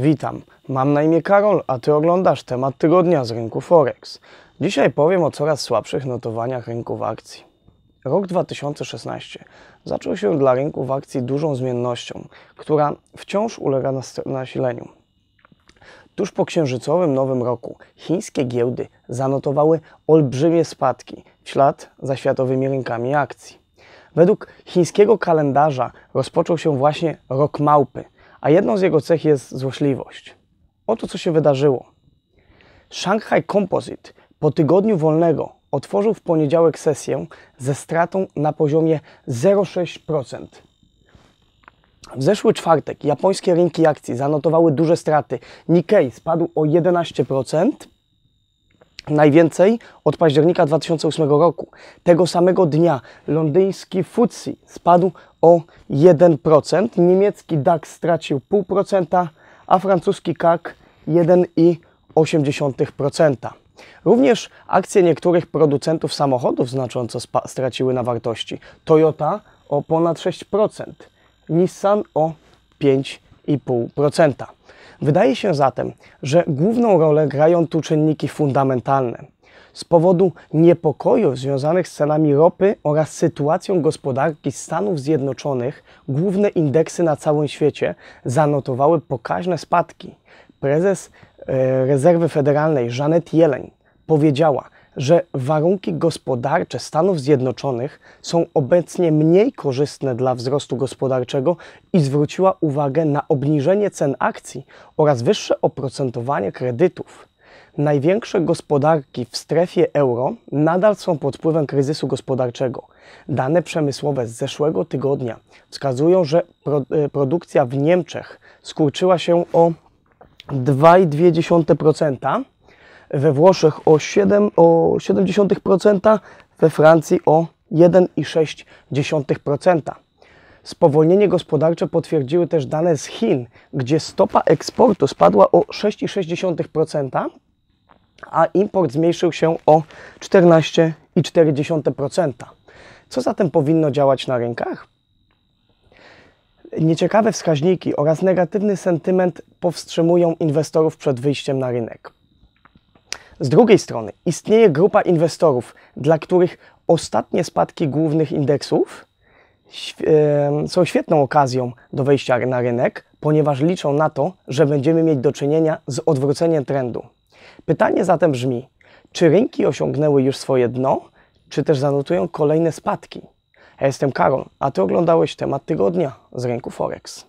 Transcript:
Witam, mam na imię Karol, a Ty oglądasz temat tygodnia z rynku Forex. Dzisiaj powiem o coraz słabszych notowaniach rynków akcji. Rok 2016 zaczął się dla rynków akcji dużą zmiennością, która wciąż ulega nasileniu. Tuż po księżycowym nowym roku chińskie giełdy zanotowały olbrzymie spadki w ślad za światowymi rynkami akcji. Według chińskiego kalendarza rozpoczął się właśnie rok małpy – a jedną z jego cech jest złośliwość. Oto co się wydarzyło. Shanghai Composite po tygodniu wolnego otworzył w poniedziałek sesję ze stratą na poziomie 0,6%. W zeszły czwartek japońskie rynki akcji zanotowały duże straty. Nikkei spadł o 11%, Najwięcej od października 2008 roku. Tego samego dnia londyński FTSE spadł o 1%, niemiecki DAX stracił 0,5%, a francuski CAC 1,8%. Również akcje niektórych producentów samochodów znacząco straciły na wartości. Toyota o ponad 6%, Nissan o 5,5%. Wydaje się zatem, że główną rolę grają tu czynniki fundamentalne. Z powodu niepokoju związanych z cenami ropy oraz sytuacją gospodarki Stanów Zjednoczonych, główne indeksy na całym świecie zanotowały pokaźne spadki. Prezes e, Rezerwy Federalnej Janet Yellen powiedziała, że warunki gospodarcze Stanów Zjednoczonych są obecnie mniej korzystne dla wzrostu gospodarczego i zwróciła uwagę na obniżenie cen akcji oraz wyższe oprocentowanie kredytów. Największe gospodarki w strefie euro nadal są pod wpływem kryzysu gospodarczego. Dane przemysłowe z zeszłego tygodnia wskazują, że pro, e, produkcja w Niemczech skurczyła się o 2,2%, we Włoszech o, 7, o 0,7%, we Francji o 1,6%. Spowolnienie gospodarcze potwierdziły też dane z Chin, gdzie stopa eksportu spadła o 6,6%, a import zmniejszył się o 14,4%. Co zatem powinno działać na rynkach? Nieciekawe wskaźniki oraz negatywny sentyment powstrzymują inwestorów przed wyjściem na rynek. Z drugiej strony istnieje grupa inwestorów, dla których ostatnie spadki głównych indeksów są świetną okazją do wejścia na rynek, ponieważ liczą na to, że będziemy mieć do czynienia z odwróceniem trendu. Pytanie zatem brzmi, czy rynki osiągnęły już swoje dno, czy też zanotują kolejne spadki? Ja jestem Karol, a Ty oglądałeś temat tygodnia z rynku Forex.